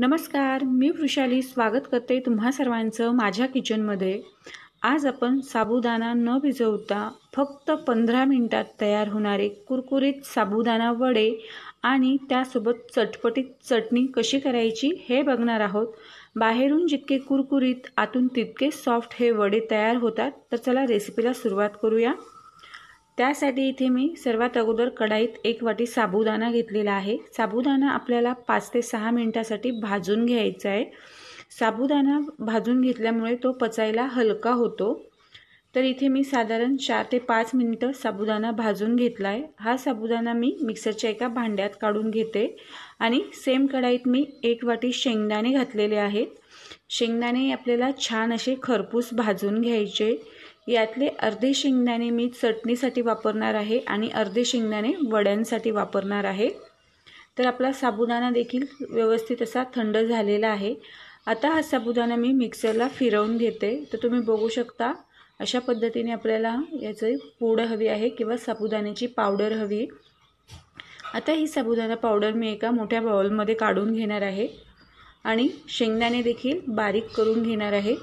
नमस्कार मी वृषाली स्वागत करते तुम्हा सर्वांचं माझ्या किचनमध्ये आज आपण साबुदाणा न भिजवता फक्त पंधरा मिनटात तयार होणारे कुरकुरीत साबुदाणा वडे आणि त्यासोबत चटपटीत चटणी कशी करायची हे बघणार आहोत बाहेरून जितके कुरकुरीत आतून तितके सॉफ्ट हे वडे तयार होतात तर चला रेसिपीला सुरुवात करूया त्यासाठी इथे मी सर्वात अगोदर कढाईत एक वाटी साबुदाणा घेतलेला आहे साबुदाणा आपल्याला पाच ते सहा मिनटासाठी भाजून घ्यायचा आहे साबुदाणा भाजून घेतल्यामुळे तो पचायला हलका होतो तर इथे मी साधारण चार ते पाच मिनटं साबुदाणा भाजून घेतला आहे हा साबुदाणा मी मिक्सरच्या एका भांड्यात काढून घेते आणि सेम कढाईत मी एक वाटी शेंगदाणे घातलेले आहेत शेंगदाणे आपल्याला छान असे खरपूस भाजून घ्यायचे यातले अर्धे शेंगदाणे मी चटणीसाठी वापरणार आहे आणि अर्धे शेंगदाणे वड्यांसाठी वापरणार आहे तर आपला साबुदाणा देखील व्यवस्थित असा थंड झालेला आहे आता हा साबुदाणा मी मिक्सरला फिरवून घेते तर तुम्ही बघू शकता अशा पद्धतीने आपल्याला याचे पूड हवी आहे किंवा साबुदाण्याची पावडर हवी आता ही साबुदाणा पावडर मी एका मोठ्या बॉलमध्ये काढून घेणार आहे आणि शेंगदाणे देखील बारीक करून घेणार आहे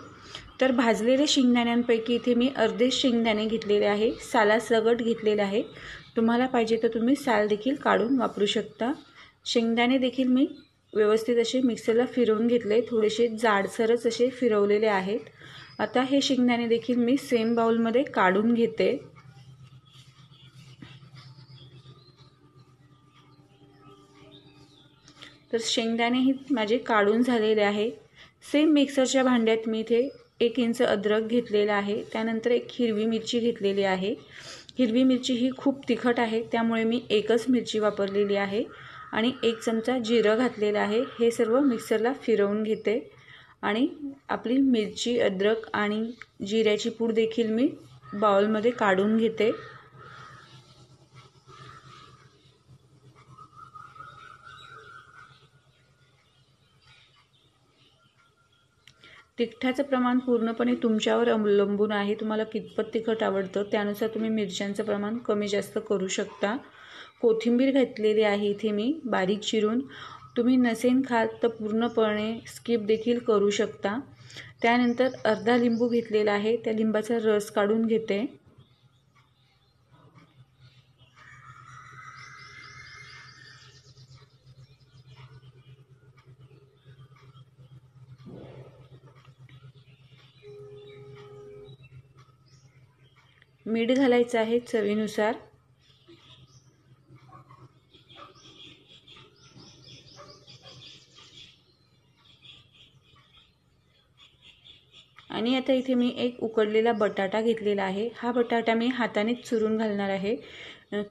तर भाजलेल्या शेंगदाण्यांपैकी इथे मी अर्धे शेंगदाणे घेतलेले आहे सगट घेतलेले आहे तुम्हाला पाहिजे तर तुम्ही साल देखील काढून वापरू शकता शेंगदाणे देखील मी व्यवस्थित असे मिक्सरला फिरवून घेतले थोडेसे जाडसरच असे फिरवलेले आहेत आता हे शेंगदाणे देखील मी सेम बाउलमध्ये काढून घेते तर शेंगदाणे ही माझे काढून झालेले आहे सेम मिक्सरच्या भांड्यात मी इथे एक इंच अद्रक घेतलेला आहे त्यानंतर एक हिरवी मिरची घेतलेली आहे हिरवी मिरची ही खूप तिखट आहे त्यामुळे मी एकच मिरची वापरलेली आहे आणि एक चमचा जिरं घातलेलं आहे हे सर्व मिक्सरला फिरवून घेते आणि आपली मिरची अद्रक आणि जिऱ्याची पूड देखील मी बाउलमध्ये काढून घेते तिखटाचं प्रमाण पूर्णपणे तुमच्यावर अवलंबून आहे तुम्हाला कितपत तिखट आवडतं त्यानुसार तुम्ही मिरच्यांचं प्रमाण कमी जास्त करू शकता कोथिंबीर घातलेली आहे इथे मी बारीक चिरून तुम्ही नसेन खात तर पूर्णपणे स्किप देखील करू शकता त्यानंतर अर्धा लिंबू घेतलेला आहे त्या लिंबाचा रस काढून घेते मीठ घालायचं आहे चवीनुसार आणि आता इथे मी एक उकडलेला बटाटा घेतलेला आहे हा बटाटा मी हाताने चुरून घालणार आहे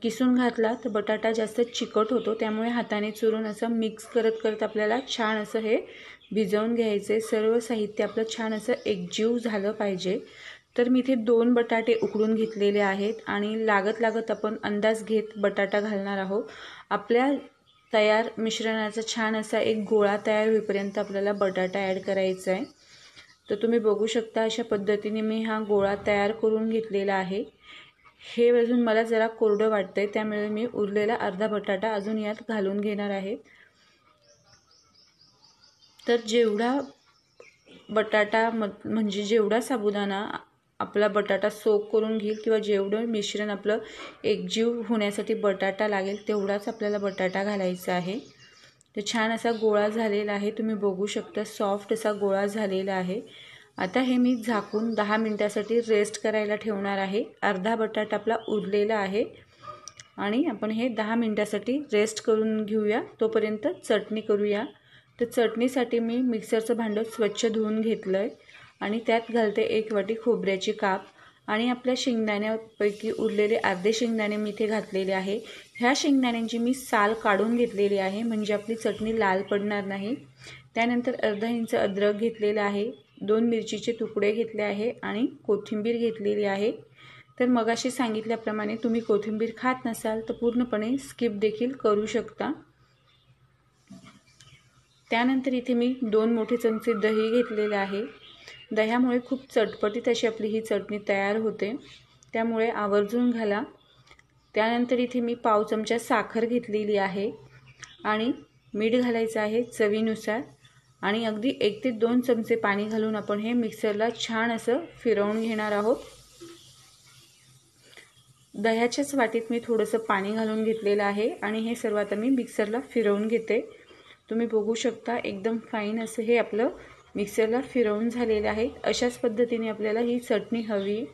किसून घातला तर बटाटा जास्त चिकट होतो त्यामुळे हाताने चुरून असं मिक्स करत करत आपल्याला छान असं हे भिजवून घ्यायचं सर्व साहित्य आपलं छान असं एकजीव झालं पाहिजे तर मी इथे दोन बटाटे उकडून घेतलेले आहेत आणि लागत लागत आपण अंदाज घेत बटाटा घालणार आहोत आपल्या तयार मिश्रणाचा छान असा एक गोळा तयार होईपर्यंत आपल्याला बटाटा ॲड करायचा आहे तर तुम्ही बघू शकता अशा पद्धतीने मी हा गोळा तयार करून घेतलेला आहे हे अजून मला जरा कोरडं वाटतं आहे त्यामुळे मी उरलेला अर्धा बटाटा अजून यात घालून घेणार आहे तर जेवढा बटाटा म म्हणजे जेवढा साबुदाणा आपला बटाटा सोक करून घेईल किंवा जेवढं मिश्रण आपलं एकजीव होण्यासाठी बटाटा लागेल तेवढाच आपल्याला बटाटा घालायचा आहे तर छान असा गोळा झालेला आहे तुम्ही बघू शकता सॉफ्ट असा गोळा झालेला आहे आता हे मी झाकून दहा मिनटासाठी रेस्ट करायला ठेवणार आहे अर्धा बटाटा आपला उरलेला आहे आणि आपण हे दहा मिनटासाठी रेस्ट करून घेऊया तोपर्यंत चटणी करूया तर चटणीसाठी मी मिक्सरचं भांडं स्वच्छ धुवून घेतलं आहे आणि त्यात घालते एक वाटी खोबऱ्याची काप आणि आपल्या शेंगदाण्यापैकी उरलेले अर्धे शेंगदाणे मी इथे घातलेले आहे ह्या शेंगदाण्यांची मी साल काढून घेतलेली आहे म्हणजे आपली चटणी लाल पडणार नाही त्यानंतर अर्धा इंच अद्रक घेतलेलं आहे दोन मिरचीचे तुकडे घेतले आहे आणि कोथिंबीर घेतलेली आहे तर मगाशी सांगितल्याप्रमाणे तुम्ही कोथिंबीर खात नसाल तर पूर्णपणे स्किप देखील करू शकता त्यानंतर इथे मी दोन मोठे चमचे दही घेतलेले आहे दह्यामुळे खूप चटपटीत अशी आपली ही चटणी तयार होते त्यामुळे आवर्जून घाला त्यानंतर इथे मी पाव चमचा साखर घेतलेली आहे आणि मीठ घालायचं आहे चवीनुसार आणि अगदी एक ते दोन चमचे पाणी घालून आपण हे मिक्सरला छान असं फिरवून घेणार आहोत दह्याच्याच वाटीत मी थोडंसं पाणी घालून घेतलेलं आहे आणि हे सर्व आता मी मिक्सरला फिरवून घेते तुम्ही बघू शकता एकदम फाईन असं हे आपलं मिक्सरला फिरवून झालेले आहेत अशाच पद्धतीने आपल्याला ही चटणी हवी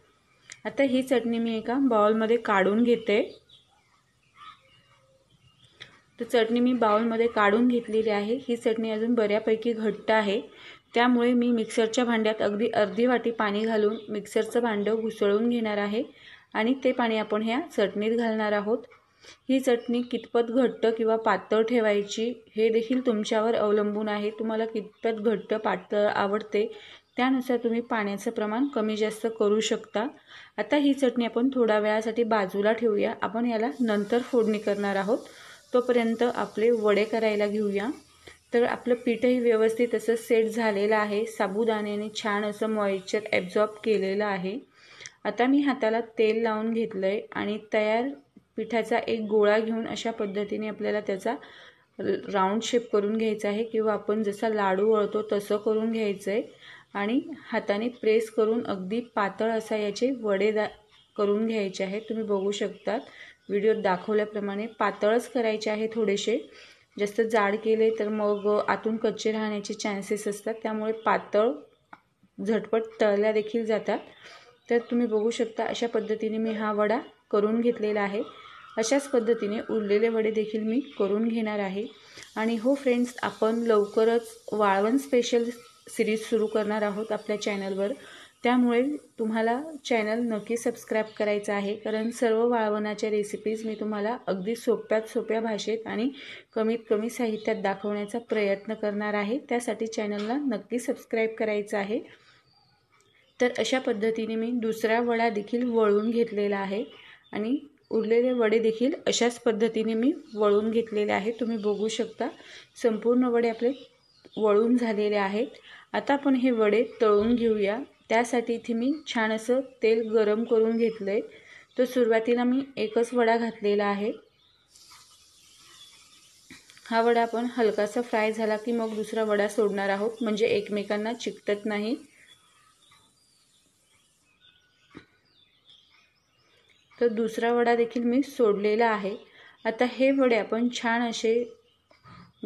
आता ही चटणी मी एका बाउलमध्ये काढून घेते तर चटणी मी बाउलमध्ये काढून घेतलेली आहे ही चटणी अजून बऱ्यापैकी घट्ट आहे त्यामुळे मी मिक्सरच्या भांड्यात अगदी अर्धी वाटी पाणी घालून मिक्सरचं भांडं घुसळून घेणार आहे आणि ते पाणी आपण ह्या चटणीत घालणार आहोत ही चटणी कितपत घट्ट किंवा पातळ ठेवायची हे देखील तुमच्यावर अवलंबून आहे तुम्हाला कितपत घट्ट पातळ आवडते त्यानुसार तुम्ही पाण्याचं प्रमाण कमी जास्त करू शकता आता ही चटणी आपण थोड्या वेळासाठी बाजूला ठेवूया आपण याला नंतर फोडणी करणार आहोत तोपर्यंत आपले वडे करायला घेऊया तर आपलं पीठही व्यवस्थित असं सेट झालेलं आहे साबुदाण्याने छान असं मॉइश्चर ॲब्झॉर्ब केलेलं आहे आता मी हाताला तेल लावून घेतलं आहे आणि तयार पिठाचा एक गोळा घेऊन अशा पद्धतीने आपल्याला त्याचा राऊंड शेप करून घ्यायचा आहे किंवा आपण जसा लाडू वळतो तसं करून घ्यायचं आहे आणि हाताने प्रेस करून अगदी पातळ असा याचे वडे दा करून घ्यायचे आहे तुम्ही बघू शकतात व्हिडिओत दाखवल्याप्रमाणे पातळच करायचे आहे थोडेसे जास्त जाड केले तर मग आतून कच्चे राहण्याचे चान्सेस असतात त्यामुळे पातळ झटपट तळल्या देखील जातात तर तुम्ही बघू शकता अशा पद्धतीने मी हा वडा करून घेतलेला आहे अशाच पद्धतीने उरलेले वडे देखील मी करून घेणार आहे आणि हो फ्रेंड्स आपण लवकरच वाळवण स्पेशल सिरीज सुरू करणार आहोत आपल्या चॅनलवर त्यामुळे तुम्हाला चॅनल नक्की सबस्क्राईब करायचं आहे कारण सर्व वाळवणाच्या रेसिपीज मी तुम्हाला अगदी सोप्यात सोप्या भाषेत आणि कमीत कमी साहित्यात दाखवण्याचा प्रयत्न करणार आहे त्यासाठी चॅनलला नक्की सबस्क्राईब करायचं आहे तर अशा पद्धतीने मी दुसरा वडा देखील वळून घेतलेला आहे आणि उरलेले वडे देखील अशाच पद्धतीने मी वळून घेतलेले आहे तुम्ही बघू शकता संपूर्ण वडे आपले वळून झालेले आहेत आता आपण हे वडे तळून घेऊया त्यासाठी इथे मी छान असं तेल गरम करून घेतलं आहे तर सुरुवातीला मी एकच वडा घातलेला आहे हा वडा आपण हलकासा फ्राय झाला की मग दुसरा वडा सोडणार आहोत म्हणजे एकमेकांना चिकटत नाही तर दुसरा वडा देखील मी सोडलेला आहे आता हे वडे आपण छान असे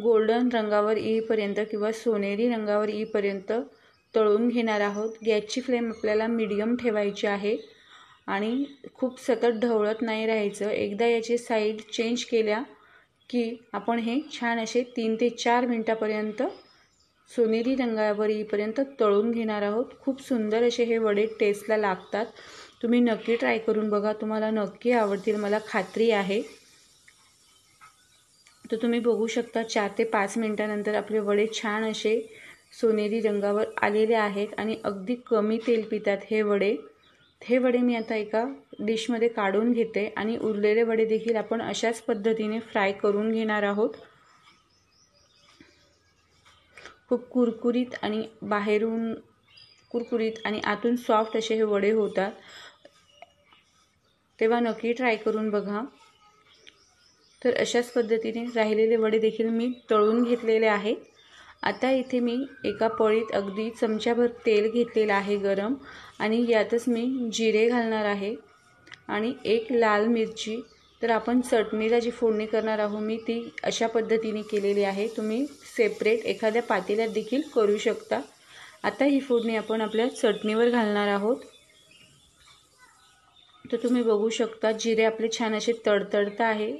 गोल्डन रंगावर येईपर्यंत किंवा सोनेरी रंगावर येईपर्यंत तळून घेणार आहोत गॅसची फ्लेम आपल्याला मीडियम ठेवायची आहे आणि खूप सतत ढवळत नाही राहायचं एकदा याची साईड चेंज केल्या की आपण हे छान असे तीन ते चार मिनटापर्यंत सोनेरी रंगावर येईपर्यंत तळून घेणार आहोत खूप सुंदर असे हे वडे टेस्टला लागतात तुम्ही नक्की ट्राय करून बघा तुम्हाला नक्की आवडतील मला खात्री आहे तर तुम्ही बघू शकता चार ते पाच मिनटानंतर आपले वडे छान असे सोनेरी रंगावर आलेले आहेत आणि अगदी कमी तेल पितात हे वडे हे वडे मी आता एका डिशमध्ये काढून घेते आणि उरलेले वडे देखील आपण अशाच पद्धतीने फ्राय करून घेणार आहोत खूप कुरकुरीत आणि बाहेरून कुरकुरीत आणि आतून सॉफ्ट असे हे वडे होतात तेव्हा नक्की ट्राय करून बघा तर अशाच पद्धतीने राहिलेले वडे देखील मी तळून घेतलेले आहे आता इथे मी एका पळीत अगदी चमच्याभर तेल घेतलेलं आहे गरम आणि यातच मी जिरे घालणार आहे आणि एक लाल मिरची तर आपण चटणीला जी फोडणी करणार आहोत मी ती अशा पद्धतीने केलेली आहे तुम्ही सेपरेट एखाद्या पातेल्यात देखील करू शकता आता ही फोडणी आपण आपल्या चटणीवर घालणार आहोत तर तुम्ही बघू शकता जिरे आपले छान असे तडतडता आहे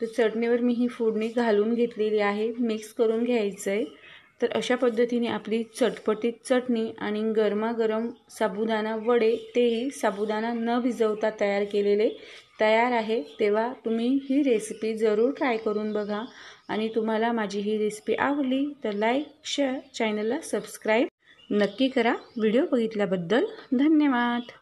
तर चटणीवर मी ही फोडणी घालून घेतलेली आहे मिक्स करून घ्यायचं आहे तर अशा पद्धतीने आपली चटपटीत चटणी आणि गरमागरम साबुदाणा वडे तेही साबुदाणा न भिजवता तयार केलेले तयार आहे तेव्हा तुम्ही ही रेसिपी जरूर ट्राय करून बघा आणि तुम्हाला माझी ही रेसिपी आवडली तर लाईक शेअर चॅनलला सबस्क्राईब नक्की करा व्हिडिओ बघितल्याबद्दल धन्यवाद